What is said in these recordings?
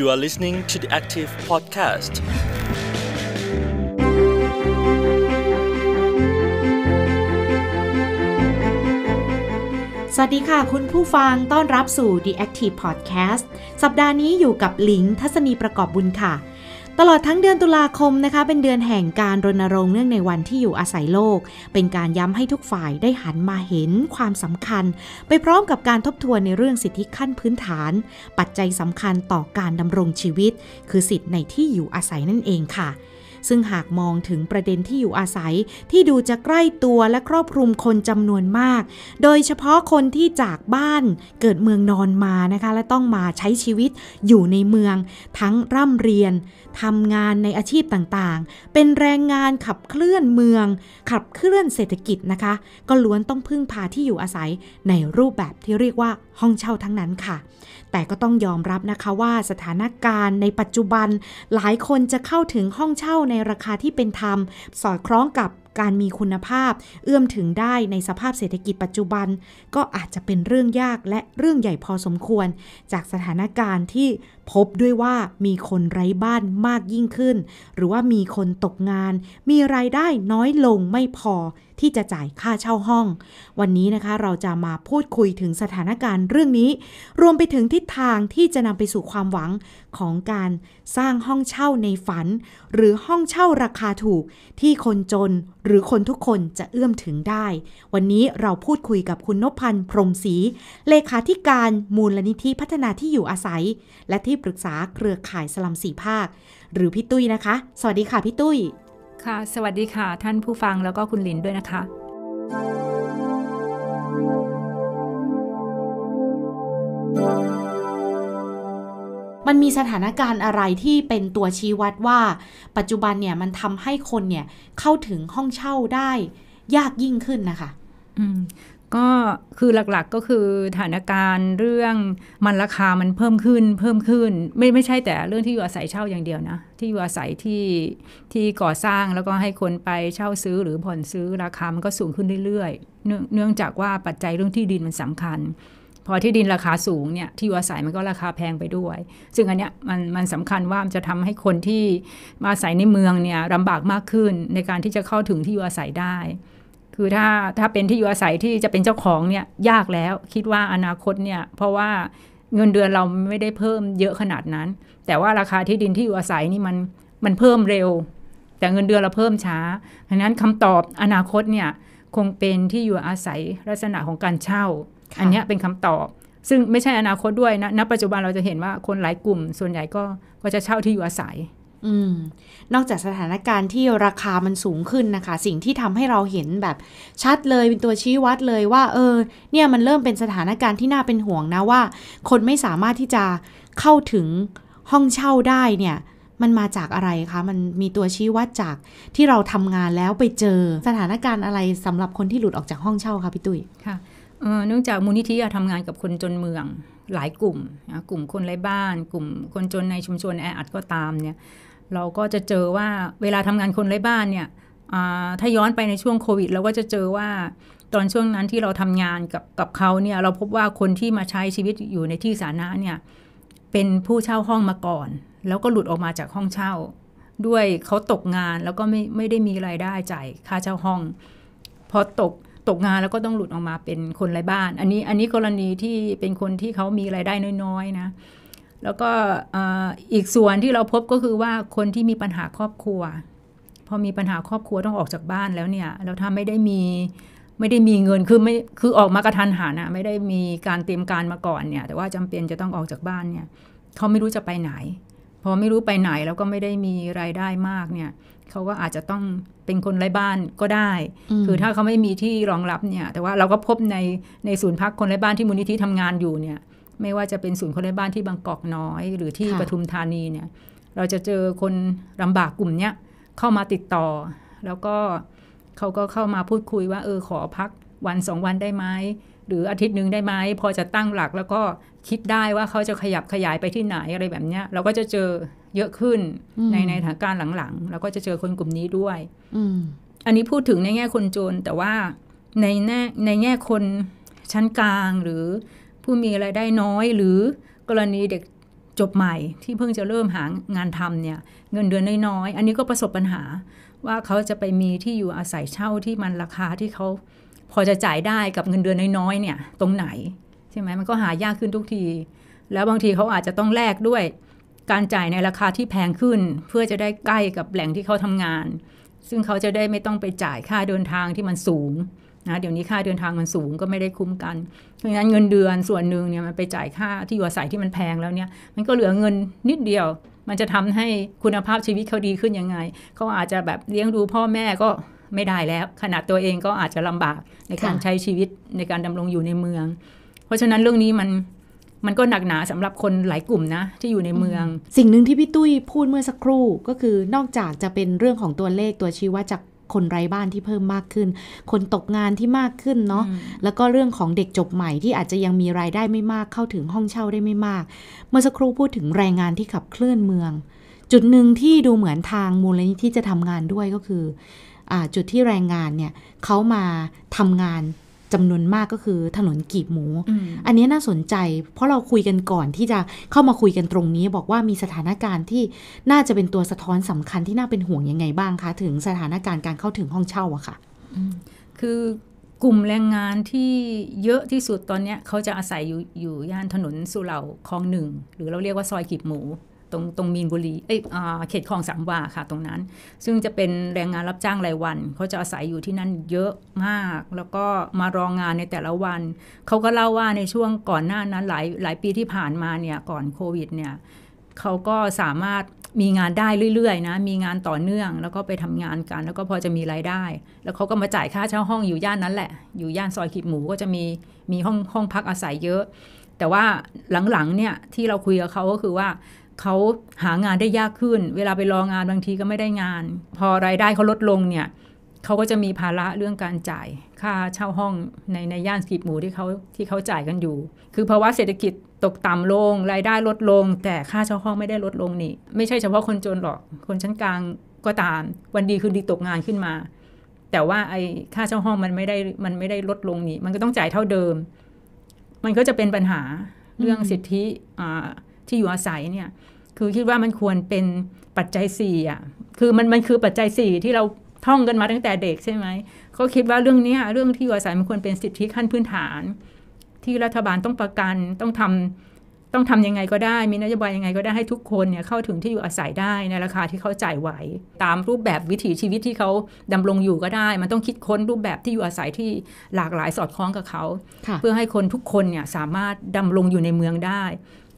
You are listening to the Active Podcast. สวัสดีค่ะคุณผู้ฟังต้อนรับสู่ The Active Podcast สัปดาห์นี้อยู่กับหลิงทัศนีประกอบบุญค่ะตลอดทั้งเดือนตุลาคมนะคะเป็นเดือนแห่งการรณรงค์เนื่องในวันที่อยู่อาศัยโลก เป็นการย้ำให้ทุกฝ่ายได้หันมาเห็นความสำคัญ ไปพร้อมกับการทบทวนในเรื่องสิทธิขั้นพื้นฐาน ปัจจัยสำคัญต่อการดำรงชีวิต คือสิทธิในที่อยู่อาศัยนั่นเองค่ะ ซึ่งหากมองถึงประเด็นที่อยู่อาศัยที่ดูจะใกล้ตัวและครอบคลุมคนจำนวนมาก โดยเฉพาะคนที่จากบ้านเกิดเมืองนอนมานะคะและต้องมาใช้ชีวิตอยู่ในเมือง ทั้งร่ำเรียนทำงานในอาชีพต่างๆ เป็นแรงงานขับเคลื่อนเมือง ขับเคลื่อนเศรษฐกิจนะคะ ก็ล้วนต้องพึ่งพาที่อยู่อาศัยในรูปแบบที่เรียกว่าห้องเช่าทั้งนั้นค่ะ แต่ก็ต้องยอมรับนะคะว่าสถานการณ์ในปัจจุบันหลายคนจะเข้าถึงห้องเช่าในราคาที่เป็นธรรม สอดคล้องกับการมีคุณภาพ เอื้อมถึงได้ในสภาพเศรษฐกิจปัจจุบัน ก็อาจจะเป็นเรื่องยากและเรื่องใหญ่พอสมควร จากสถานการณ์ที่พบด้วยว่ามีคนไร้บ้านมากยิ่งขึ้น หรือว่ามีคนตกงาน มีรายได้น้อยลงไม่พอที่จะจ่ายค่าเช่าห้อง วันนี้นะคะเราจะมาพูดคุยถึงสถานการณ์เรื่องนี้ รวมไปถึงทิศทางที่จะนำไปสู่ความหวังของการสร้างห้องเช่าในฝัน หรือห้องเช่าราคาถูกที่คนจนหรือคนทุกคนจะเอื้อมถึงได้ วันนี้เราพูดคุยกับคุณนพพันธ์พรมศรีเลขาธิการมูลนิธิพัฒนาที่อยู่อาศัย และที่ปรึกษาเครือข่ายสลัมสีภาคหรือพี่ตุ้ยนะคะสวัสดีค่ะพี่ตุ้ยค่ะ สวัสดีค่ะ ท่านผู้ฟังแล้วก็คุณลินด้วยนะคะ มันมีสถานการณ์อะไรที่เป็นตัวชี้วัดว่าปัจจุบันเนี่ยมันทำให้คนเนี่ย เข้าถึงห้องเช่าได้ ยากยิ่งขึ้นนะคะก็คือหลักๆก็คือสถานการณ์เรื่องมันราคามันเพิ่มขึ้นเพิ่มขึ้น ไม่ไม่ใช่แต่เรื่องที่อยู่อาศัยเช่าอย่างเดียวนะที่อยู่อาศัยที่ที่ก่อสร้างแล้วก็ให้คนไปเช่าซื้อหรือผ่อนซื้อราคามันก็สูงขึ้นเรื่อยๆ เนื่องจากว่าปัจจัยเรื่องที่ดินมันสำคัญ พอที่ดินราคาสูงเนี่ยที่อยู่อาศัยมันก็ราคาแพงไปด้วย ซึ่งอันเนี้ยมันมันสำคัญว่ามันจะทำให้คนที่มาอาศัยในเมืองเนี่ยลำบากมากขึ้นในการที่จะเข้าถึงที่อยู่อาศัยได้คือถ้าถ้าเป็นที่อยู่อาศัยที่จะเป็นเจ้าของเนี่ยยากแล้ว คิดว่าอนาคตเนี่ยเพราะว่าเงินเดือนเราไม่ได้เพิ่มเยอะขนาดนั้น แต่ว่าราคาที่ดินที่อยู่อาศัยนี่มันมันเพิ่มเร็ว แต่เงินเดือนเราเพิ่มช้าดังนั้นคำตอบอนาคตเนี่ยคงเป็นที่อยู่อาศัยลักษณะของการเช่า อันนี้เป็นคำตอบ ซึ่งไม่ใช่อนาคตด้วยนะณปัจจุบันเราจะเห็นว่าคนหลายกลุ่มส่วนใหญ่ก็ก็จะเช่าที่อยู่อาศัยอืมนอกจากสถานการณ์ที่ราคามันสูงขึ้นนะคะ สิ่งที่ทำให้เราเห็นแบบชัดเลยเป็นตัวชี้วัดเลยว่า เออ เนี่ยมันเริ่มเป็นสถานการณ์ที่น่าเป็นห่วงนะว่าคนไม่สามารถที่จะเข้าถึงห้องเช่าได้เนี่ยมันมาจากอะไรคะ มันมีตัวชี้วัดจากที่เราทำงานแล้วไปเจอสถานการณ์อะไรสำหรับคนที่หลุดออกจากห้องเช่าคะพี่ตุ้ยค่ะเนื่องจากมูลนิธิทำงานกับคนจนเมืองหลายกลุ่มนะกลุ่มคนไร้บ้าน กลุ่มคนจนในชุมชนแออัดก็ตามเนี่ยเราก็จะเจอว่าเวลาทำงานคนไร้บ้านเนี่ยถ้าย้อนไปในช่วงโควิดเราก็จะเจอว่าตอนช่วงนั้นที่เราทำงานกับกับเขาเนี่ยเราพบว่าคนที่มาใช้ชีวิตอยู่ในที่สาธารณะเนี่ยเป็นผู้เช่าห้องมาก่อน แล้วก็หลุดออกมาจากห้องเช่า ด้วยเขาตกงานแล้วก็ไม่ไม่ได้มีไรายได้จ่ายค่าเช่าห้อง พอตกตกงานแล้วก็ต้องหลุดออกมาเป็นคนไร้บ้าน อันนี้อันนี้กรณีที่เป็นคนที่เขามีไรายได้น้อยๆนะ แล้วก็อีกส่วนที่เราพบก็คือว่าคนที่มีปัญหาครอบครัว พอมีปัญหาครอบครัวต้องออกจากบ้านแล้วเนี่ยเราทถ้าไม่ได้มี ไม่ได้มีเงินคือไม่คือออกมากระทันหันอะไม่ได้มีการเตรียมการมาก่อนเนี่ยแต่ว่าจำเป็นจะต้องออกจากบ้านเนี่ยเขาไม่รู้จะไปไหนพอไม่รู้ไปไหนแล้วก็ไม่ได้มีรายได้มากเนี่ยเขาก็อาจจะต้องเป็นคนไร้บ้านก็ได้ คือถ้าเขาไม่มีที่รองรับเนี่ย แต่ว่าเราก็พบในในศูนย์พักคนไร้บ้านที่มูลนิธิทำงานอยู่เนี่ย ไม่ว่าจะเป็นศูนย์คนไร้บ้านที่บางกอกน้อย หรือที่ปทุมธานีเนี่ย เราจะเจอคนลาบากกลุ่มเนี้ยเข้ามาติดต่อ แล้วก็เขาก็เข้ามาพูดคุยว่า เออขอพักวันสองวันได้ไหมหรืออาทิตย์หนึ่งได้ไหมพอจะตั้งหลักแล้วก็คิดได้ว่าเขาจะขยับขยายไปที่ไหนอะไรแบบเนี้ย เราก็จะเจอเยอะขึ้นในในสถานการณ์หลังๆแล้วก็จะเจอคนกลุ่มนี้ด้วยอันนี้พูดถึงในแง่คนจน แต่ว่าในแง่ในแง่คนชั้นกลางหรือผู้มีไรายได้น้อย หรือกรณีเด็กจบใหม่ที่เพิ่งจะเริ่มหางานทำเนี่ย เงินเดือนน้อยๆอันนี้ก็ประสบปัญหาว่าเขาจะไปมีที่อยู่อาศัยเช่าที่มันราคาที่เขาพอจะจ่ายได้กับเงินเดือนน้อยๆเนี่ย ตรงไหนใช่ไหมมันก็หายากขึ้นทุกที แล้วบางทีเขาอาจจะต้องแลกด้วยการจ่ายในราคาที่แพงขึ้นเพื่อจะได้ใกล้กับแหล่งที่เขาทำงาน ซึ่งเขาจะได้ไม่ต้องไปจ่ายค่าเดินทางที่มันสูงนะเดี๋ยวนี้ค่าเดินทางมันสูงก็ไม่ได้คุ้มกันเพระฉงนั้นเงินเดือนส่วนหนึ่งเนี่ยมันไปจ่ายค่าที่อยู่อาศัยที่มันแพงแล้วเนี่ย มันก็เหลือเงินนิดเดียว มันจะทำให้คุณภาพชีวิตเขาดีขึ้นยังไงเขาอาจจะแบบเลี้ยงดูพ่อแม่ก็ไม่ได้แล้วขนาดตัวเองก็อาจจะลำบากในการใช้ชีวิตในการดำรงอยู่ในเมือง เพราะฉะนั้นเรื่องนี้มันมันก็หนักหนาสำหรับคนหลายกลุ่มนะ ที่อยู่ในเมือง สิ่งหนึ่งที่พี่ตุ้ยพูดเมื่อสักครู่ก็คือนอกจากจะเป็นเรื่องของตัวเลขตัวชี้วัดจากคนไร้บ้านที่เพิ่มมากขึ้น คนตกงานที่มากขึ้นเนาะแล้วก็เรื่องของเด็กจบใหม่ที่อาจจะยังมีรายได้ไม่มากเข้าถึงห้องเช่าได้ไม่มาก เมื่อสักครู่พูดถึงแรงงานที่ขับเคลื่อนเมือง จุดหนึ่งที่ดูเหมือนทางมูลนิธิจะทำงานด้วยก็คืออจุดที่แรงงานเนี่ยเขามาทำงานจำนวนมากก็คือถนนกีบหมู อันนี้น่าสนใจ เพราะเราคุยกันก่อนที่จะเข้ามาคุยกันตรงนี้ บอกว่ามีสถานการณ์ที่น่าจะเป็นตัวสะท้อนสำคัญที่น่าเป็นห่วงยังไงบ้างคะ ถึงสถานการณ์การเข้าถึงห้องเช่าอะค่ะ คือกลุ่มแรงงานที่เยอะที่สุดตอนนี้เขาจะอาศัยอยู่อยู่ย่านถนนสุเหร่าคลองหนึ่ง หรือเราเรียกว่าซอยกีบหมูตรงตรงมีนบุรี เอ้ยเขตคลองสามวาค่ะ ตรงนั้น ซึ่งจะเป็นแรงงานรับจ้างรายวัน เขาจะอาศัยอยู่ที่นั่นเยอะมาก แล้วก็มารองงานในแต่ละวัน เขาก็เล่าว่าในช่วงก่อนหน้านั้นหลายหลายปีที่ผ่านมาเนี่ย ก่อนโควิดเนี่ยเขาก็สามารถมีงานได้เรื่อยๆนะ มีงานต่อเนื่อง แล้วก็ไปทำงานกัน แล้วก็พอจะมีรายได้ แล้วเขาก็มาจ่ายค่าเช่าห้องอยู่ย่านนั้นแหละ อยู่ย่านซอยขีดหมูก็จะมีมีห้องห้องพักอาศัยเยอะ แต่ว่าหลังๆเนี่ยที่เราคุยกับเขาก็คือว่าเขาหางานได้ยากขึ้น เวลาไปรองานบางทีก็ไม่ได้งาน พอรายได้เขาลดลงเนี่ย เขาก็จะมีภาระเรื่องการจ่าย ค่าเช่าห้องในในย่านสกีบหมูที่เขาที่เขาจ่ายกันอยู่ คือภาวะเศรษฐกิจตกต่ำลง รายได้ลดลง แต่ค่าเช่าห้องไม่ได้ลดลงนี่ไม่ใช่เฉพาะคนจนหรอกคนชั้นกลางก็ตาม วันดีคืนดีตกงานขึ้นมา แต่ว่าไอ้ค่าเช่าห้องมันไม่ได้มันไม่ได้ลดลงนี่มันก็ต้องจ่ายเท่าเดิม มันก็จะเป็นปัญหาเรื่องสิทธิอ่าที่อยู่อาศัยเนี่ยคือคิดว่ามันควรเป็นปัจจัยสี่อ่ะคือมันมันคือปัจจัยสี่ที่เราท่องกันมาตั้งแต่เด็กใช่ไหมเขาคิดว่าเรื่องนี้เรื่องที่อยู่อาศัยมันควรเป็นสิทธิขั้นพื้นฐาน ที่รัฐบาลต้องประกันต้องทำต้องทํำยังไงก็ได้ มีนโยบายยังไงก็ได้ให้ทุกคนเนี่ยเข้าถึงที่อยู่อาศัยได้ในราคาที่เขาจ่ายไหวตามรูปแบบวิถีชีวิตที่เขาดำรงอยู่ก็ได้ มันต้องคิดค้นรูปแบบที่อยู่อาศัยที่หลากหลายสอดคล้องกับเขาเพื่อให้คนทุกคนเนี่ยสามารถดำรงอยู่ในเมืองได้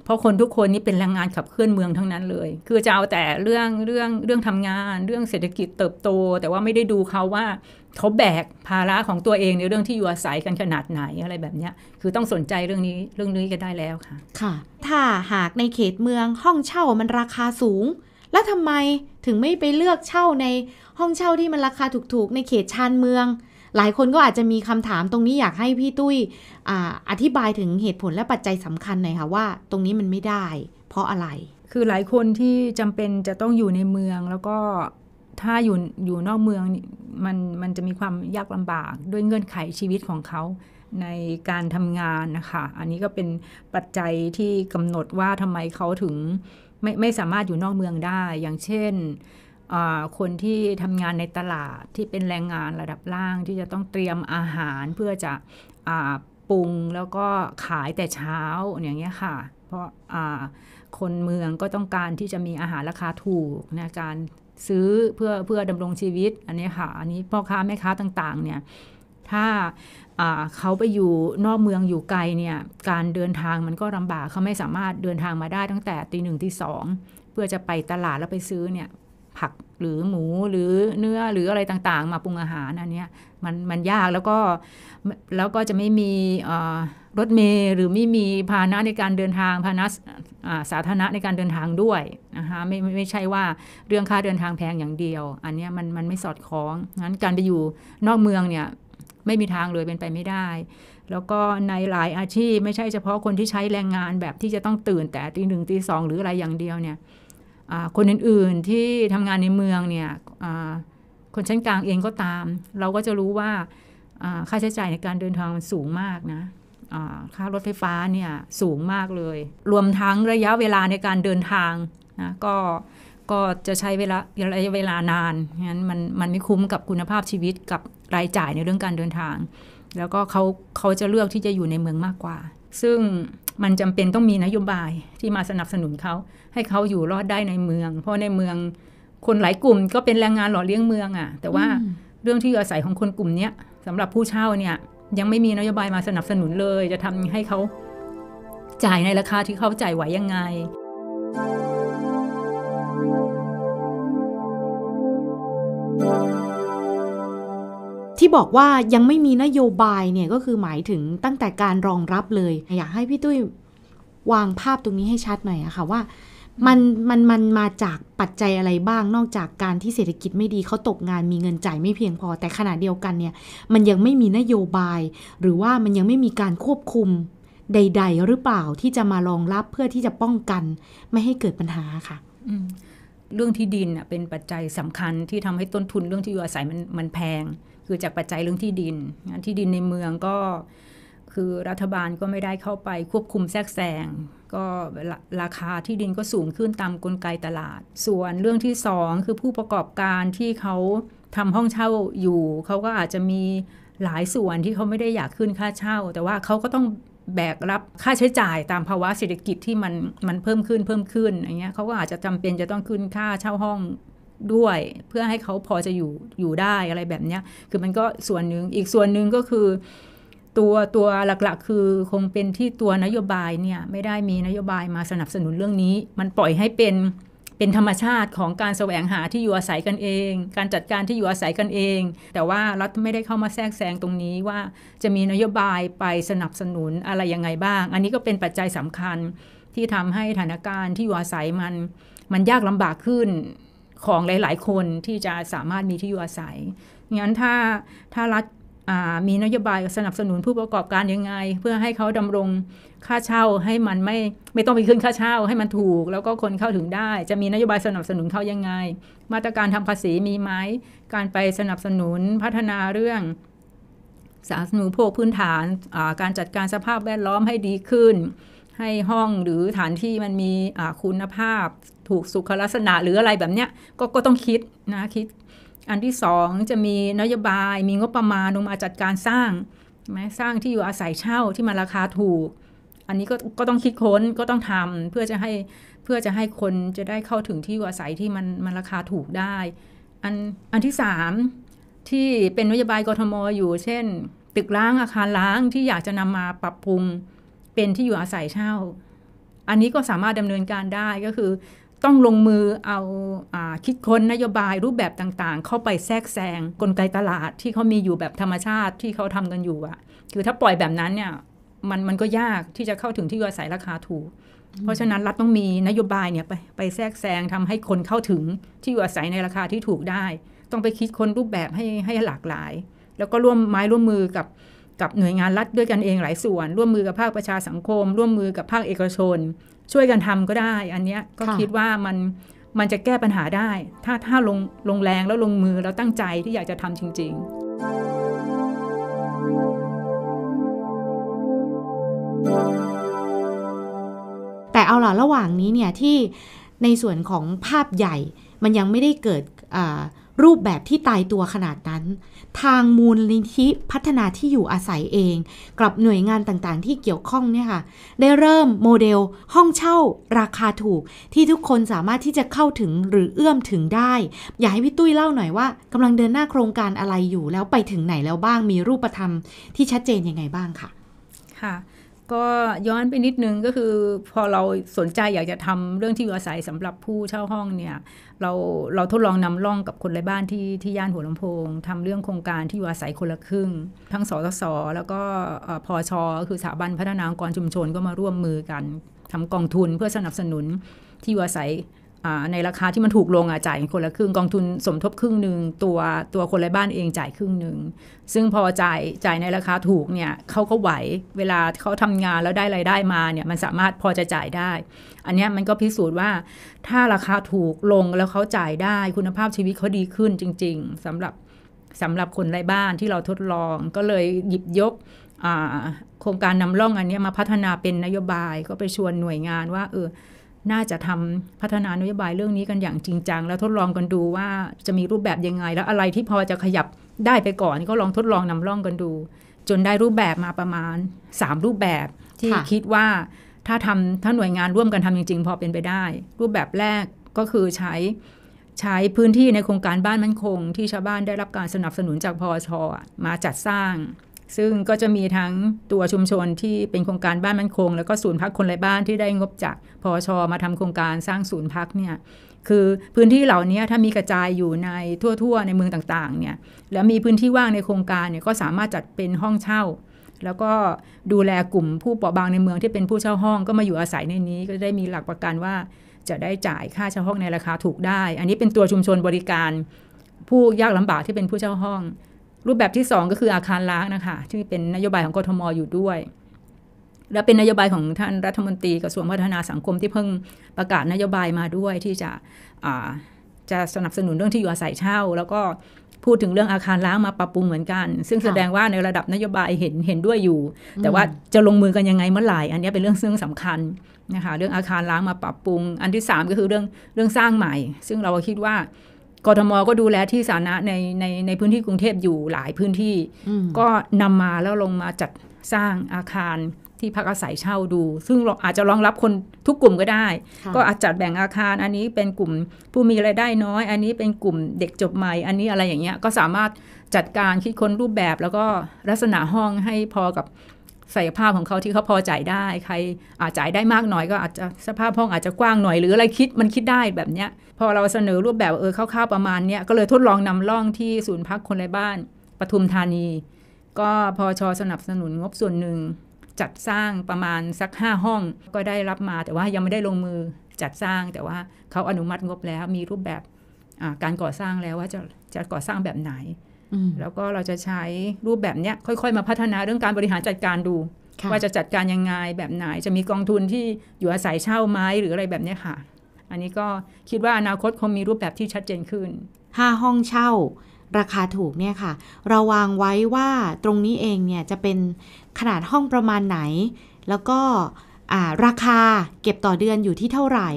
เพราะ คนทุกคนนี้เป็นแรงงาน ขับเคลื่อนเมืองทั้งนั้นเลย คือจะ เอา แต่เรื่องเรื่องเรื่องทำงาน เรื่องเศรษฐกิจเติบโต แต่ว่าไม่ได้ดูเขาว่าเขาแบกภาระของตัวเองในเรื่องที่อยู่อาศัยกันขนาดไหนอะไรแบบนี้ คือต้องสนใจเรื่องนี้เรื่องนี้ก็ได้แล้วค่ะ ค่ะ ถ้าหากในเขตเมือง ห้องเช่ามันราคาสูง แล้วทำไมถึงไม่ไปเลือกเช่าในห้องเช่าที่มันราคาถูกๆ ในเขตชานเมืองหลายคนก็อาจจะมีคำถามตรงนี้อยากให้พี่ตุ้ยออธิบายถึงเหตุผลและปัจจัยสำคัญหน่อยค่ะว่าตรงนี้มันไม่ได้เพราะอะไร คือหลายคนที่จำเป็นจะต้องอยู่ในเมืองแล้วก็ถ้าอยู่อยู่นอกเมืองมันมันจะมีความยากลำบาก ด้วยเงื่อนไขชีวิตของเขาในการทำงานนะคะ อันนี้ก็เป็นปัจจัยที่กำหนดว่าทำไมเขาถึงไม่ไม่สามารถอยู่นอกเมืองได้อย่างเช่นคนที่ทำงานในตลาดที่เป็นแรงงานระดับล่างที่จะต้องเตรียมอาหารเพื่อจะปรุงแล้วก็ขายแต่เช้าอย่างเงี้ยค่ะเพราะคนเมืองก็ต้องการที่จะมีอาหารราคาถูกนะการซื้อเพื่อเพื่อดำรงชีวิตอันนี้ค่ะอันนี้พ่อค้าแม่ค้าต่างๆเนี่ยถ้าเขาไปอยู่นอกเมืองอยู่ไกลเนี่ยการเดินทางมันก็ลำบากเขาไม่สามารถเดินทางมาได้ตั้งแต่ตีหนึ่งตีสองเพื่อจะไปตลาดแล้วไปซื้อเนี่ยผักหรือหมูหรือเนื้อหรืออะไรต่างๆ มาปรุงอาหารอันนี้มันมันยากแล้วก็แล้วก็จะไม่มีรถเมล์หรือไม่มีพาหนะในการเดินทางพาหนะสาธารณะในการเดินทางด้วยนะคะไม่ไม่ใช่ว่าเรื่องค่าเดินทางแพงอย่างเดียว อันนี้มันมันไม่สอดคล้องงั้นการไปอยู่นอกเมืองเนี่ยไม่มีทางเลยเป็นไปไม่ได้ แล้วก็ในหลายอาชีพไม่ใช่เฉพาะคนที่ใช้แรงงานแบบที่จะต้องตื่นแต่ตีหนึ่งตีสองหรืออะไรอย่างเดียวเนี่ยคนอื่นๆที่ทำงานในเมืองเนี่ยคนชั้นกลางเองก็ตาม เราก็จะรู้ว่าค่าใช้จ่ายในการเดินทางมันสูงมากนะค่ารถไฟฟ้าเนี่ยสูงมากเลย รวมทั้งระยะเวลาในการเดินทางนะก็ก็จะใช้เวลาระยะเวลานานงั้นมันมันไม่คุ้มกับคุณภาพชีวิตกับรายจ่ายในเรื่องการเดินทาง แล้วก็เขาเขาจะเลือกที่จะอยู่ในเมืองมากกว่าซึ่งมันจำเป็นต้องมีนโยบายที่มาสนับสนุนเขา ให้เขาอยู่รอดได้ในเมือง เพราะในเมืองคนหลายกลุ่มก็เป็นแรงงานหล่อเลี้ยงเมืองอะ่ะแต่ว่าเรื่องที่อาศัยของคนกลุ่มนี้สำหรับผู้เช่าเนี่ยยังไม่มีนโยบายมาสนับสนุนเลย จะทำให้เขาจ่ายในราคาที่เขาจ่ายไหวยังไง t h ที่บอกว่ายังไม่มีนโยบายเนี่ยก็คือหมายถึงตั้งแต่การรองรับเลย อยากให้พี่ตุ้ยวางภาพตรงนี้ให้ชัดหน่อยอะค่ะว่ามันมันมันมาจากปัจจัยอะไรบ้างนอกจากการที่เศรษฐกิจไม่ดีเขาตกงานมีเงินจ่ายไม่เพียงพอแต่ขณะเดียวกันเนี่ย มันยังไม่มีนโยบาย หรือว่ามันยังไม่มีการควบคุมใด ๆ หรือเปล่าที่จะมารองรับเพื่อที่จะป้องกัน ไม่ให้เกิดปัญหาค่ะเรื่องที่ดินเป็นปัจจัยสำคัญที่ทำให้ต้นทุนเรื่องที่อยู่อาศัยมันมันแพงคือจากปัจจัยเรื่องที่ดินที่ดินในเมืองก็คือรัฐบาลก็ไม่ได้เข้าไปควบคุมแทรกแซงก็ราคาที่ดินก็สูงขึ้นตามกลไกตลาดส่วนเรื่องที่สองคือผู้ประกอบการที่เขาทำห้องเช่าอยู่ เขาก็อาจจะมีหลายส่วนที่เขาไม่ได้อยากขึ้นค่าเช่า แต่ว่าเขาก็ต้องแบกรับค่าใช้จ่ายตามภาวะเศรษฐกิจที่มันมันเพิ่มขึ้นเพิ่มขึ้นอย่างเงี้ยเขาก็อาจจะจำเป็นจะต้องขึ้นค่าเช่าห้องด้วยเพื่อให้เขาพอจะอยู่อยู่ได้อะไรแบบเนี้ยคือมันก็ส่วนหนึ่ง อีกส่วนหนึ่งก็คือ ตัวตัวหลักๆ คือคงเป็นที่ตัวนโยบายเนี่ย ไม่ได้มีนโยบายมาสนับสนุนเรื่องนี้ มันปล่อยให้เป็น เป็นธรรมชาติของการแสวงหาที่อยู่อาศัยกันเอง การจัดการที่อยู่อาศัยกันเอง แต่ว่ารัฐไม่ได้เข้ามาแทรกแซงตรงนี้ว่าจะมีนโยบายไปสนับสนุนอะไรยังไงบ้าง อันนี้ก็เป็นปัจจัยสำคัญที่ทำให้สถานการณ์ที่อยู่อาศัยมันมันยากลำบากขึ้นของหลาย ๆ คนที่จะสามารถมีที่อยู่อาศัย งั้นถ้าถ้ารัฐมีนโยบายสนับสนุนผู้ประกอบการยังไง เพื่อให้เขาดำรงค่าเช่าให้มันไม่ไม่ต้องไปขึ้นค่าเช่าให้มันถูก แล้วก็คนเข้าถึงได้จะมีนโยบายสนับสนุนเขายังไง มาตรการทำภาษีมีไหมการไปสนับสนุนพัฒนาเรื่อง สาธารณูปโภคพื้นฐานการจัดการสภาพแวดล้อมให้ดีขึ้นให้ห้องหรือฐานที่มันมีคุณภาพถูกสุขลักษณะหรืออะไรแบบเนี้ยกก็ต้องคิดนะ คิด อันที่สองจะมีนโยบายมีงบประมาณลงมาจัดการสร้างไหมสร้างที่อยู่อาศัยเช่าที่มันราคาถูก อันนี้ก็ก็ต้องคิดค้นก็ต้องทำเพื่อจะให้ เพื่อจะให้คนจะได้เข้าถึงที่อยู่อาศัยที่มันมันราคาถูกได้อันอันที่สามที่เป็นนโยบายกทมอยู่เช่น ตึกร้างอาคารร้างที่อยากจะนำมาปรับปรุงเป็นที่อยู่อาศัยเช่า อันนี้ก็สามารถดำเนินการได้ก็คือต้องลงมือเอาอาคิดค้นนโยบายรูปแบบต่างๆ เข้าไปแทรกแซงกลไกตลาดที่เขามีอยู่แบบธรรมชาติที่เขาทำกันอยู่อะคือถ้าปล่อยแบบนั้นเนี่ยมันมันก็ยากที่จะเข้าถึงที่อยู่อาศัยราคาถูก เพราะฉะนั้นรัฐต้องมีนโยบายเนี่ยไปไปแทรกแซงทำให้คนเข้าถึงที่อยู่อาศัยในราคาที่ถูกได้ ต้องไปคิดค้นรูปแบบให้ให้หลากหลาย แล้วก็ร่วมไม้ร่วมมือกับกับหน่วยงานรัฐด้วยกันเองหลายส่วน ร่วมมือกับภาคประชาสังคม ร่วมมือกับภาคเอกชน ช่วยกันทำก็ได้ อันนี้ก็คิดว่ามันมันจะแก้ปัญหาได้ ถ้าถ้าลงลงแรงแล้วลงมือแล้วตั้งใจที่อยากจะทำจริง ๆ แต่เอาล่ะระหว่างนี้เนี่ยที่ในส่วนของภาพใหญ่มันยังไม่ได้เกิดอ่ารูปแบบที่ตายตัวขนาดนั้น ทางมูลนิธิพัฒนาที่อยู่อาศัยเองกับหน่วยงานต่างๆ ที่เกี่ยวข้องเนี่ยค่ะ ได้เริ่มโมเดล ห้องเช่า ราคาถูก ที่ทุกคนสามารถที่จะเข้าถึงหรือเอื้อมถึงได้อยากให้พี่ตุ้ยเล่าหน่อยว่ากำลังเดินหน้าโครงการอะไรอยู่แล้วไปถึงไหนแล้วบ้าง มีรูปธรรมที่ชัดเจนยังไงบ้างค่ะค่ะก็ย้อนไปนิดนึงก็คือพอเราสนใจอยากจะทำเรื่องที่อยู่อาศัยสำหรับผู้เช่าห้องเนี่ยเราเราทดลองนำร่องกับคนไร้บ้านที่ที่ย่านหัวลำโพงทำเรื่องโครงการที่อยู่อาศัยคนละครึ่ง ทั้งสสส แล้วก็พอชอคือสถาบันพัฒนาองค์กรชุมชนก็มาร่วมมือกัน ทำกองทุนเพื่อสนับสนุนที่อยู่อาศัยในราคาที่มันถูกลงอ่ะจ่ายคนละครึ่งกองทุนสมทบครึ่งหนึ่งตัวตัวคนไร้บ้านเองจ่ายครึ่งหนึ่งซึ่งพอจ่ายจ่ายในราคาถูกเนี่ยเขาก็ไหวเวลาเขาทำงานแล้วได้ไรายได้มาเนี่ย มันสามารถพอจะจ่ายได้ อันนี้มันก็พิสูจน์ว่า ถ้าราคาถูกลงแล้วเขาจ่ายได้คุณภาพชีวิตเขาดีขึ้นจริง ๆ สำหรับสำหรับคนไร้บ้านที่เราทดลองก็เลยหยิบยกโครงการนำร่องอันนี้มาพัฒนาเป็นนโยบายก็ไปชวนหน่วยงานว่า เออน่าจะทำพัฒนานโยบายเรื่องนี้กันอย่างจริงจังแล้วทดลองกันดูว่าจะมีรูปแบบยังไง แล้วอะไรที่พอจะขยับได้ไปก่อน ก็ลองทดลองนำร่องกันดู จนได้รูปแบบมาประมาณ3รูปแบบที่คิดว่า ถ้าทำถ้าหน่วยงานร่วมกันทำจริงๆพอเป็นไปได้ รูปแบบแรกก็คือใช้ ใช้พื้นที่ในโครงการบ้านมั่นคงที่ชาวบ้านได้รับการสนับสนุนจากพอชอมาจัดสร้างซึ่งก็จะมีทั้งตัวชุมชนที่เป็นโครงการบ้านมั่นคง แล้วก็ศูนย์พักคนไร้บ้านที่ได้งบจากพอชอมาทำโครงการสร้างศูนย์พักเนี่ยคือพื้นที่เหล่านี้ถ้ามีกระจายอยู่ในทั่วๆ ในเมืองต่างๆเนี่ยแล้วมีพื้นที่ว่างในโครงการเนี่ยก็สามารถจัดเป็นห้องเช่า แล้วก็ดูแลกลุ่มผู้เปราะบางในเมืองที่เป็นผู้เช่าห้องก็มาอยู่อาศัยในนี้ ก็ได้มีหลักประกันว่าจะได้จ่ายค่าเช่าห้องในราคาถูกได้ อันนี้เป็นตัวชุมชนบริการ ผู้ยากลำบากที่เป็นผู้เช่าห้องรูปแบบที่ 2 ก็คืออาคารล้างนะคะที่เป็นนโยบายของกทมออยู่ด้วย และเป็นนโยบายของท่านรัฐมนตรีกระทรวงพัฒนาสังคมที่เพิ่งประกาศนโยบายมาด้วยที่จะจะสนับสนุนเรื่องที่อยู่อาศัยเช่า แล้วก็พูดถึงเรื่องอาคารล้างมาปรับปรุงเหมือนกัน ซึ่งแสดงว่าในระดับนโยบายเห็นเห็นด้วยอยู่ แต่ว่าจะลงมือกันยังไงเมื่อไหร่อันนี้เป็นเรื่องซึ่งสำคัญนะคะเรื่องอาคารล้างมาปรับปรุง อันที่ 3 ก็คือเรื่องเรื่องสร้างใหม่ ซึ่งเราคิดว่ากทมก็ดูแลที่สาธารณะในในในพื้นที่กรุงเทพอยู่หลายพื้นที่ ก็นำมาแล้วลงมาจัดสร้างอาคารที่พักอาศัยเช่าดู ซึ่งอาจจะรองรับคนทุกกลุ่มก็ได้ ก็อาจจัดแบ่งอาคารอันนี้เป็นกลุ่มผู้มีไรายได้น้อย อันนี้เป็นกลุ่มเด็กจบใหม่ อันนี้อะไรอย่างเงี้ยก็สามารถจัดการคิดค้นรูปแบบแล้วก็ลักษณะห้องให้พอกับศักยภาพของเขาที่เขาพอจ่ายได้ใครอาจจ่ายได้มากหน่อย ก็อาจจะสภาพห้องอาจจะกว้างหน่อยหรืออะไรคิดมันคิดได้แบบเนี้ย พอเราเสนอรูปแบบเออคร่าวๆประมาณเนี้ยก็เลยทดลองนำร่องที่ศูนย์พักคนไร้บ้านปทุมธานี ก็พอชอสนับสนุนงบส่วนหนึ่งจัดสร้างประมาณสัก 5 ห้องก็ได้รับมาแต่ว่ายังไม่ได้ลงมือจัดสร้างแต่ว่าเขาอนุมัติงบแล้วมีรูปแบบการก่อสร้างแล้วว่าจะจะก่อสร้างแบบไหนแล้วก็เราจะใช้รูปแบบเนี้ยค่อยๆมาพัฒนาเรื่องการบริหารจัดการดูว่าจะจัดการยังไงแบบไหนจะมีกองทุนที่อยู่อาศัยเช่าไหมหรืออะไรแบบนี้ค่ะ อันนี้ก็คิดว่าอนาคตคงมีรูปแบบที่ชัดเจนขึ้นห้าห้องเช่า ราคาถูกเนี่ยค่ะเราวางไว้ว่าตรงนี้เองเนี่ยจะเป็นขนาดห้องประมาณไหน แล้วก็ราคาเก็บต่อเดือนอยู่ที่เท่าไหร่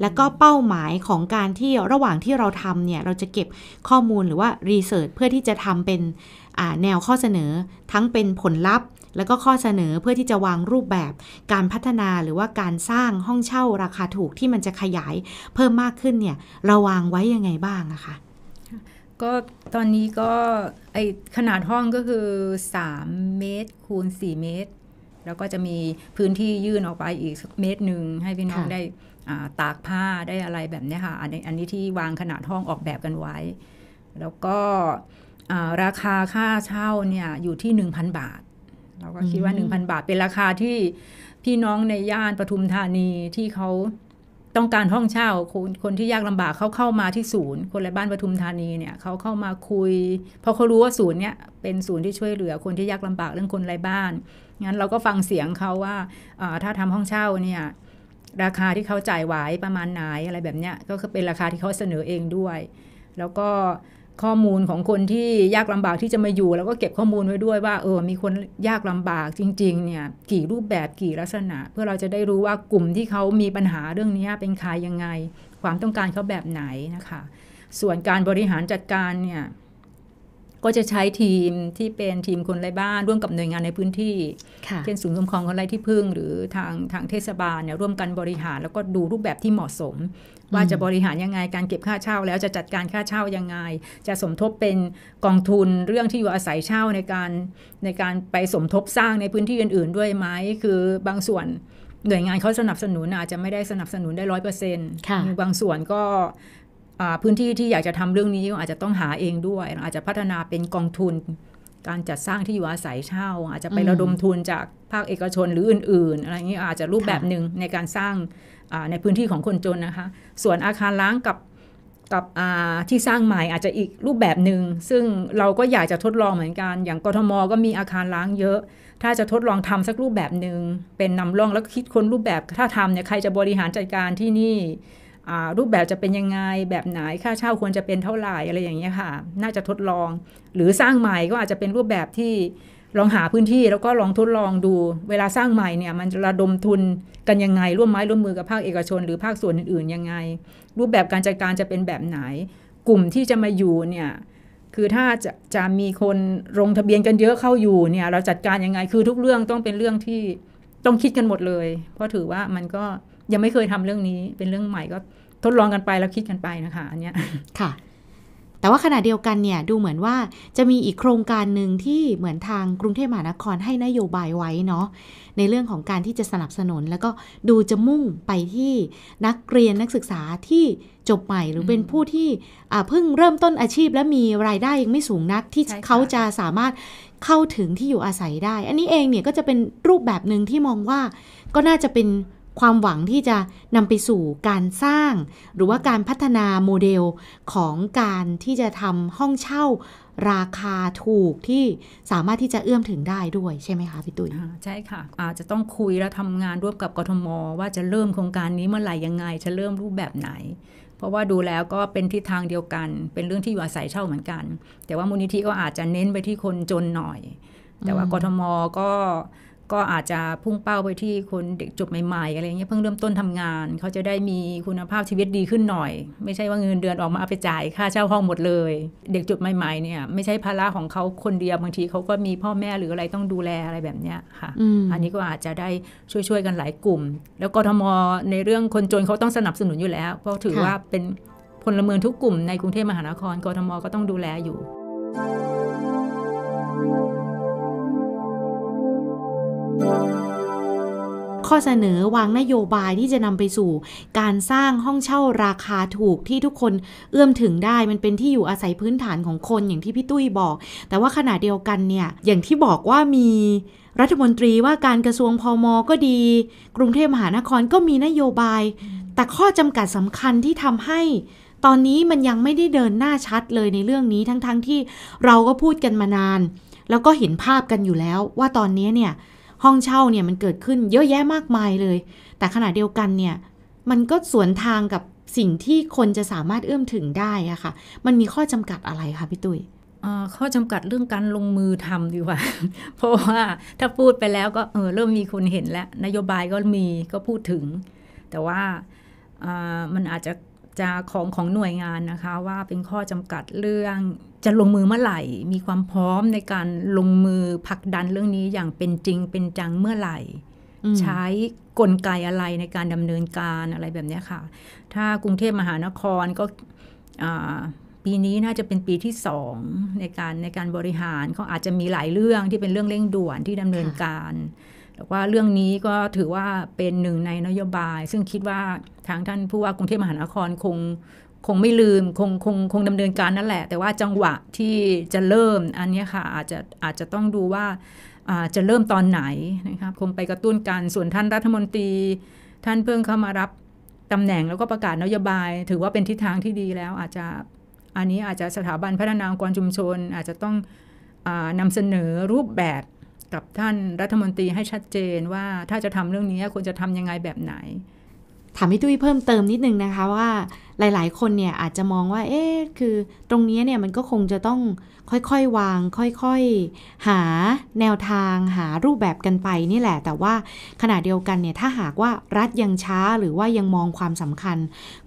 แล้วก็เป้าหมายของการที่ระหว่างที่เราทำเนี่ย เราจะเก็บข้อมูลหรือว่ารีเสิร์ชเพื่อที่จะทำเป็นแนวข้อเสนอทั้งเป็นผลลัพธ์ แล้วก็ข้อเสนอเพื่อที่จะวางรูปแบบ การพัฒนาหรือว่าการสร้างห้องเช่า ราคาถูกที่มันจะขยายเพิ่มมากขึ้นเนี่ยเราวางไว้ยังไงบ้างอะคะก็ตอนนี้ก็ไอขนาดห้องก็คือ3เมตรคูณ4เมตรแล้วก็จะมีพื้นที่ยื่นออกไปอีกเมตรหนึ่ง ให้พี่น้องได้ตากผ้าได้อะไรแบบนี้ค่ะอันนี้อันนี้ที่วางขนาดห้องออกแบบกันไว้ แล้วก็ราคาค่าเช่าเนี่ย อยู่ที่ 1,000 บาทเราก็คิดว่า 1,000 บาทเป็นราคาที่ พี่น้องในย่านปทุมธานีที่เขาต้องการห้องเช่าคนคนที่ยากลำบากเขาเข้ามาที่ศูนย์ คนไร้บ้านปทุมธานีเนี่ยเขาเข้ามาคุยพอเขารู้ว่าศูนย์เนี่ยเป็นศูนย์ที่ช่วยเหลือคนที่ยากลำบากเรื่องคนไร้บ้านงั้นเราก็ฟังเสียงเขาว่าถ้าทำห้องเช่าเนี่ยราคาที่เขาจ่ายไว้ประมาณไหนอะไรแบบเนี้ยก็คือเป็นราคาที่เขาเสนอเองด้วย แล้วก็ข้อมูลของคนที่ยากลำบากที่จะมาอยู่ แล้วก็เก็บข้อมูลไว้ด้วยว่าเออมีคนยากลำบากจริง ๆเนี่ยกี่รูปแบบกี่ลักษณะ เพื่อเราจะได้รู้ว่ากลุ่มที่เขามีปัญหาเรื่องนี้เป็นใครยังไง ความต้องการเขาแบบไหนนะคะ ส่วนการบริหารจัดการเนี่ยก็จะใช้ทีมที่เป็นทีมคนไร้บ้านร่วมกับหน่วยงานในพื้นที่ เช่นศูนย์คุ้มครองคนไร้ที่พึ่ง หรือทางทางเทศบาลเนี่ยร่วมกันบริหารแล้วก็ดูรูปแบบที่เหมาะสมว่าจะบริหารยังไงการเก็บค่าเช่าแล้วจะจัดการค่าเช่ายังไง จะสมทบเป็นกองทุนเรื่องที่อยู่อาศัยเช่าในการในการไปสมทบสร้างในพื้นที่อื่น ๆ ด้วยไหมคือบางส่วนหน่วยงานเขาสนับสนุนอาจจะไม่ได้สนับสนุนได้ร้อยเปอร์เซ็นต์บางส่วนก็พื้นที่ที่อยากจะทำเรื่องนี้อาจจะต้องหาเองด้วยอาจจะพัฒนาเป็นกองทุน การจัดสร้างที่อยู่อาศัยเช่า อาจจะไประดมทุนจากภาคเอกชนหรืออื่น ๆ อะไรเงี้อาจจะรูปแบบหนึ่งในการสร้างในพื้นที่ของคนจนนะคะ ส่วนอาคารล้างกับกับที่สร้างใหม่อาจจะอีกรูปแบบหนึง่งซึ่งเราก็อยากจะทดลองเหมือนกัน อย่างกทมก็มีอาคารล้างเยอะ ถ้าจะทดลองทำสักรูปแบบหนึง่งเป็นนำร่องแล้วคิดคนรูปแบบ ถ้าทำเนี่ยใครจะบริหารจัดการที่นี่รูปแบบจะเป็นยังไง แบบไหนค่าเช่าควรจะเป็นเท่าไหร่อะไรอย่างเงี้ยค่ะน่าจะทดลองหรือสร้างใหม่ก็อาจจะเป็นรูปแบบที่ลองหาพื้นที่แล้วก็ลองทดลองดูเวลาสร้างใหม่เนี่ย มันระดมทุนกันยังไงร่วมไม้ร่วมมือกับภาคเอกชน หรือภาคส่วนอื่นๆยังไง รูปแบบการจัดการจะเป็นแบบไหน กลุ่มที่จะมาอยู่เนี่ย คือถ้าจะจะมีคนลงทะเบียนกันเยอะเข้าอยู่เนี่ยเราจัดการยังไงคือทุกเรื่องต้องเป็นเรื่องที่ ต้องคิดกันหมดเลย เพราะถือว่ามันก็ยังไม่เคยทำเรื่องนี้เป็นเรื่องใหม่ก็ทดลองกันไปแล้วคิดกันไปนะคะอันเนี้ยค่ะแต่ว่าขณะเดียวกันเนี่ยดูเหมือนว่าจะมีอีกโครงการหนึ่งที่เหมือนทางกรุงเทพมหานครให้นโยบายไว้เนาะในเรื่องของการที่จะสนับสนุนแล้วก็ดูจะมุ่งไปที่นักเรียนนักศึกษาที่จบใหม่ หรือเป็นผู้ที่เพิ่งเริ่มต้นอาชีพและมีรายได้ยังไม่สูงนักที่เขาจะสามารถเข้าถึงที่อยู่อาศัยได้ อันนี้เองเนี่ยก็จะเป็นรูปแบบหนึ่งที่มองว่าก็น่าจะเป็นความหวังที่จะนำไปสู่การสร้าง หรือว่าการพัฒนาโมเดลของการที่จะทำห้องเช่าราคาถูกที่สามารถที่จะเอื้อมถึงได้ด้วย ใช่ไหมคะพี่ตุ้ยใช่ค่ะอาจจะต้องคุยและทำงานร่วมกับกทม ว่าจะเริ่มโครงการนี้ เมื่อไหร่ยังไง จะเริ่มรูปแบบไหน เพราะว่าดูแล้วก็เป็นทิศทางเดียวกัน เป็นเรื่องที่อยู่อาศัยเช่าเหมือนกัน แต่ว่ามูลนิธิก็อาจจะเน้นไปที่คนจนหน่อย แต่ว่ากทมก็ก็อาจจะพุ่งเป้าไปที่คนเด็กจบใหม่ๆอะไรเงี้ยเพิ่งเริ่มต้นทำงาน เขาจะได้มีคุณภาพชีวิตดีขึ้นหน่อย ไม่ใช่ว่าเงินเดือนออกมาเอาไปจ่ายค่าเช่าห้องหมดเลย เด็กจบใหม่ๆเนี่ยไม่ใช่ภาระของเขาคนเดียวบางที เขาก็มีพ่อแม่หรืออะไรต้องดูแลอะไรแบบเนี้ยค่ะออันนี้ก็อาจจะได้ช่วยๆกันหลายกลุ่ม แล้วกทมในเรื่องคนจนเขาต้องสนับสนุนอยู่แล้วเพราะถือว่าเป็นพลเมืองทุกกลุ่มในกรุงเทพมหานครกทมก็ต้องดูแลอยู่ข้อเสนอวางนโยบายที่จะนำไปสู่ การสร้างห้องเช่าราคาถูกที่ทุกคนเอื้อมถึงได้ มันเป็นที่อยู่อาศัยพื้นฐานของคนอย่างที่พี่ตุ้ยบอก แต่ว่าขณะเดียวกันเนี่ย อย่างที่บอกว่ามี รัฐมนตรีว่าการกระทรวงพอมอก็ดี กรุงเทพมหานครก็มีนโยบาย แต่ข้อจำกัดสำคัญที่ทำให้ ตอนนี้มันยังไม่ได้เดินหน้าชัดเลยในเรื่องนี้ทั้งๆทที่เราก็พูดกันมานาน แล้วก็เห็นภาพกันอยู่แล้วว่าตอนนี้เนี่ยห้องเช่าเนี่ยมันเกิดขึ้นเยอะแยะมากมายเลย แต่ขณะเดียวกันเนี่ยมันก็สวนทางกับสิ่งที่คนจะสามารถเอื้อมถึงได้อะค่ะ มันมีข้อจำกัดอะไรคะพี่ตุย้ยข้อจำกัดเรื่องการลงมือทำดีกว่า เพราะว่าถ้าพูดไปแล้วก็เออเริ่มมีคนเห็นแล้วนโยบายก็มีก็พูดถึง แต่ว่ามันอาจจะจะของของหน่วยงานนะคะว่าเป็นข้อจำกัดเรื่องจะลงมือเมื่อไหร่มีความพร้อมในการลงมือผลักดันเรื่องนี้อย่างเป็นจริงเป็นจังเมื่อไหร่ใช้กลไกอะไรในการดำเนินการอะไรแบบนี้ค่ะ ถ้ากรุงเทพมหานครก็ปีนี้น่าจะเป็นปีที่สองในการในการบริหารเขาอาจจะมีหลายเรื่องที่เป็นเรื่องเร่งด่วนที่ดำเนินการแต่ว่าเรื่องนี้ก็ถือว่าเป็นหนึ่งในนโยบาย ซึ่งคิดว่าทางท่านผู้ว่ากรุงเทพมหานครคงคงไม่ลืมคงคงคงดำเนินการนั่นแหละ แต่ว่าจังหวะที่จะเริ่มอันนี้ค่ะอาจจะอาจจะต้องดูว่าจะเริ่มตอนไหนนะคะคงไปกระตุ้นการส่วนท่านรัฐมนตรี ท่านเพิ่งเข้ามารับตำแหน่งแล้วก็ประกาศนโยบาย ถือว่าเป็นทิศทางที่ดีแล้ว อาจจะอันนี้อาจจะสถาบันพัฒนาองค์กรชุมชนอาจจะต้องอนำเสนอรูปแบบกับท่านรัฐมนตรีให้ชัดเจนว่าถ้าจะทำเรื่องนี้ควรจะทำยังไงแบบไหนถามพี่ตุ้ยเพิ่มเติมนิดนึงนะคะว่าหลาย ๆ คนเนี่ยอาจจะมองว่าเอ๊ะคือตรงนี้เนี่ยมันก็คงจะต้องค่อย ๆ วาง ค่อยๆ หาแนวทางหารูปแบบกันไปนี่แหละ แต่ว่าขณะเดียวกันเนี่ยถ้าหากว่ารัฐยังช้าหรือว่ายังมองความสำคัญ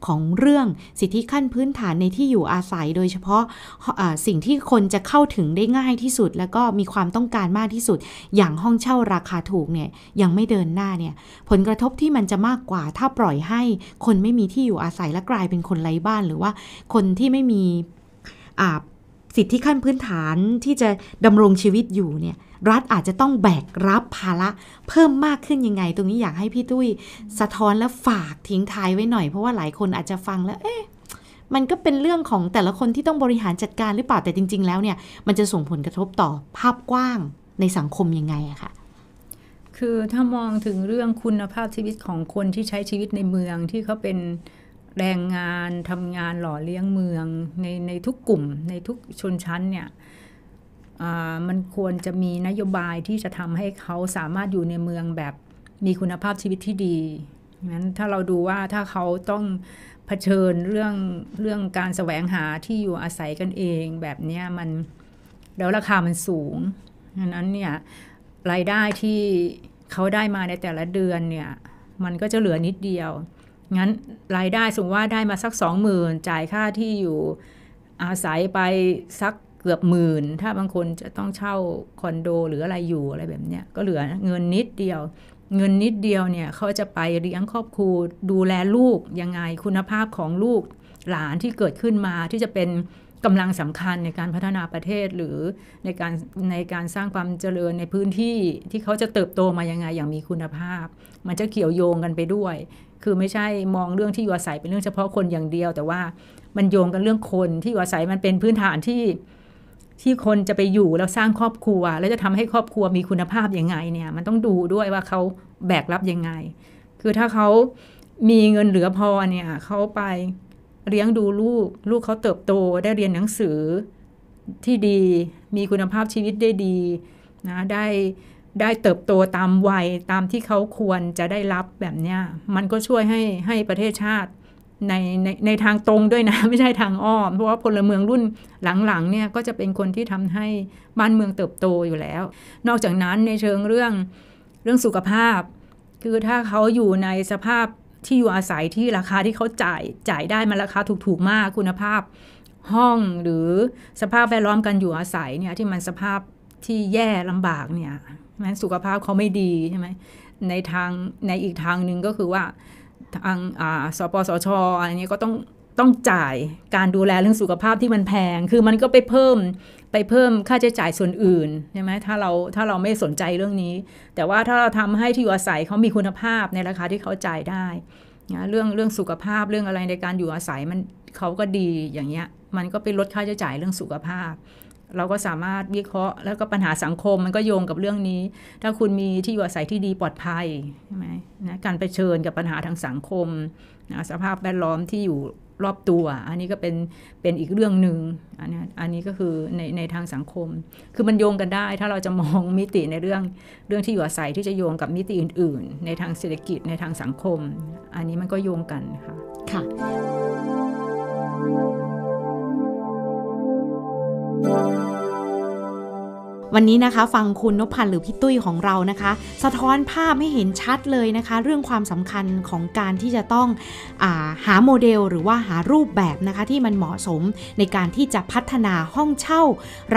ของเรื่องสิทธิขั้นพื้นฐานในที่อยู่อาศัยโดยเฉพาะะสิ่งที่คนจะเข้าถึงได้ง่ายที่สุด แล้วก็มีความต้องการมากที่สุด อย่างห้องเช่าราคาถูกเนี่ยยังไม่เดินหน้าเนี่ยผลกระทบที่มันจะมากกว่าถ้าปล่อยให้คนไม่มีที่อยู่อาศัยและกลายเป็นคนไร้บ้านหรือว่าคนที่ไม่มีสิทธิขั้นพื้นฐานที่จะดำรงชีวิตอยู่เนี่ย รัฐอาจจะต้องแบกรับภาระเพิ่มมากขึ้นยังไงตรงนี้อยากให้พี่ตุ้ย สะท้อนและฝากทิ้งท้ายไว้หน่อยเพราะว่าหลายคนอาจจะฟังแล้วเอ๊ะ มันก็เป็นเรื่องของแต่ละคนที่ต้องบริหารจัดการหรือเปล่าแต่จริง ๆ แล้วเนี่ยมันจะส่งผลกระทบต่อภาพกว้างในสังคมยังไงอะคะคือถ้ามองถึงเรื่องคุณภาพชีวิตของคนที่ใช้ชีวิตในเมืองที่เขาเป็นแรงงานทำงานหล่อเลี้ยงเมืองในในทุกกลุ่มในทุกชนชั้นเนี่ยมันควรจะมีนโยบายที่จะทำให้เขาสามารถอยู่ในเมืองแบบมีคุณภาพชีวิตที่ดีนั้นถ้าเราดูว่าถ้าเขาต้องเผชิญเรื่องเรื่องการสแสวงหาที่อยู่อาศัยกันเอง แบบนี้มันแล้วราคามันสูงดังนั้นเนี่ยรายได้ที่เขาได้มาในแต่ละเดือนเนี่ยมันก็จะเหลือนิดเดียวงั้นรายได้สติว่าได้มาสักสองหมื่นจ่ายค่าที่อยู่อาศัยไปสักเกือบหมื่น ถ้าบางคนจะต้องเช่าคอนโด หรืออะไรอยู่อะไรแบบเนี้ยก็เหลือเงินนิดเดียว เงินนิดเดียวเนี่ยเขาจะไปเลี้ยงครอบครัวดูแลลูกยังไงคุณภาพของลูกหลานที่เกิดขึ้นมาที่จะเป็นกำลังสำคัญในการพัฒนาประเทศหรือในการในการสร้างความเจริญในพื้นที่ ที่เขาจะเติบโตมายังไงอย่างมีคุณภาพ มันจะเกี่ยวโยงกันไปด้วยคือไม่ใช่มองเรื่องที่อยู่อาศัยเป็นเรื่องเฉพาะคนอย่างเดียวแต่ว่ามันโยงกันเรื่องคนที่อยู่อาศัยมันเป็นพื้นฐานที่ที่คนจะไปอยู่แล้วสร้างครอบครัว แล้วจะทำให้ครอบครัวมีคุณภาพยังไงเนี่ยมันต้องดูด้วยว่าเขาแบกรับยังไง คือถ้าเขามีเงินเหลือพอเนี่ยเขาไปเลี้ยงดูลูกลูกเขาเติบโตได้เรียนหนังสือที่ดีมีคุณภาพชีวิตได้ดีนะได้ได้เติบโตตามวัยตามที่เขาควรจะได้รับแบบเนี้ยมันก็ช่วยให้ให้ประเทศชาติในในในทางตรงด้วยนะ ไม่ใช่ทางอ้อมเพราะว่าพลเมืองรุ่นหลังๆ เนี่ยก็จะเป็นคนที่ทำให้บ้านเมืองเติบโตอยู่แล้ว นอกจากนั้นในเชิงเรื่องเรื่องสุขภาพ คือถ้าเขาอยู่ในสภาพที่อยู่อาศัยที่ราคาที่เขาจ่ายจ่ายได้มันราคาถูกๆมากคุณภาพห้องหรือสภาพแวดล้อมการอยู่อาศัยเนี่ยที่มันสภาพที่แย่ลำบากเนี่ยช่ไหมสุขภาพเขาไม่ดีใช่ไหมในทางในอีกทางหนึ่งก็คือว่าทางอ่าสปสชอะไรนี้ก็ต้องต้องจ่ายการดูแลเรื่องสุขภาพที่มันแพง คือมันก็ไปเพิ่มไปเพิ่มค่าใช้จ่ายส่วนอื่นใช่ไหมถ้าเราถ้าเราไม่สนใจเรื่องนี้ แต่ว่าถ้าเราทำให้ที่อยู่อาศัยเขามีคุณภาพในราคาที่เขาจ่ายได้นะเรื่องเรื่องสุขภาพเรื่องอะไรในการอยู่อาศัยมันเขาก็ดีอย่างเงี้ยมันก็ไปลดค่าใช้จ่ายเรื่องสุขภาพเราก็สามารถวิเคราะห์แล้วก็ปัญหาสังคมมันก็โยงกับเรื่องนี้ ถ้าคุณมีที่อยู่อาศัยที่ดีปลอดภัยใช่ไหมนะการไปเชิญกับปัญหาทางสังคมนะสภาพแวดล้อมที่อยู่รอบตัว อันนี้ก็เป็นเป็นอีกเรื่องหนึ่งอันนี้อันนี้ก็คือในในทางสังคม คือมันโยงกันได้ถ้าเราจะมองมิติในเรื่องเรื่องที่อยู่อาศัยที่จะโยงกับมิติอื่นๆ ในทางเศรษฐกิจในทางสังคม อันนี้มันก็โยงกันค่ะค่ะ Música วันนี้นะคะฟังคุณนพพันธ์หรือพี่ตุ้ยของเรานะคะ สะท้อนภาพให้เห็นชัดเลยนะคะ เรื่องความสำคัญของการที่จะต้องอาหาโมเดลหรือว่าหารูปแบบนะคะที่มันเหมาะสมในการที่จะพัฒนาห้องเช่า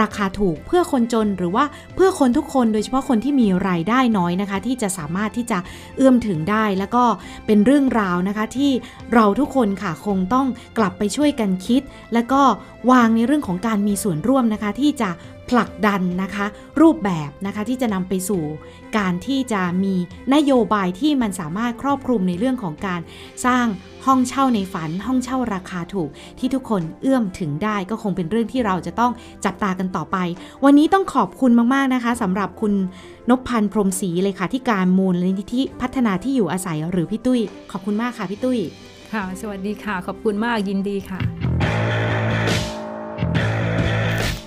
ราคาถูกเพื่อคนจนหรือว่าเพื่อคนทุกคน โดยเฉพาะคนที่มีรายได้น้อยนะคะ ที่จะสามารถที่จะเอื้อมถึงได้ แล้วก็เป็นเรื่องราวนะคะ ที่เราทุกคนค่ะคงต้องกลับไปช่วยกันคิด และก็วางในเรื่องของการมีส่วนร่วมนะคะที่จะผลักดันนะคะ รูปแบบนะคะที่จะนำไปสู่การที่จะมีนโยบายที่มันสามารถครอบคลุมในเรื่องของการสร้างห้องเช่าในฝันห้องเช่าราคาถูกที่ทุกคนเอื้อมถึงได้ก็คงเป็นเรื่องที่เราจะต้องจับตากันต่อไป วันนี้ต้องขอบคุณมากๆนะคะสำหรับคุณนพพันธ์พรมศรีเลยค่ะที่การมูลนิธิพัฒนาที่อยู่อาศัยหรือพี่ตุ้ย ขอบคุณมากค่ะพี่ตุ้ยค่ะ สวัสดีค่ะ ขอบคุณมากยินดีค่ะ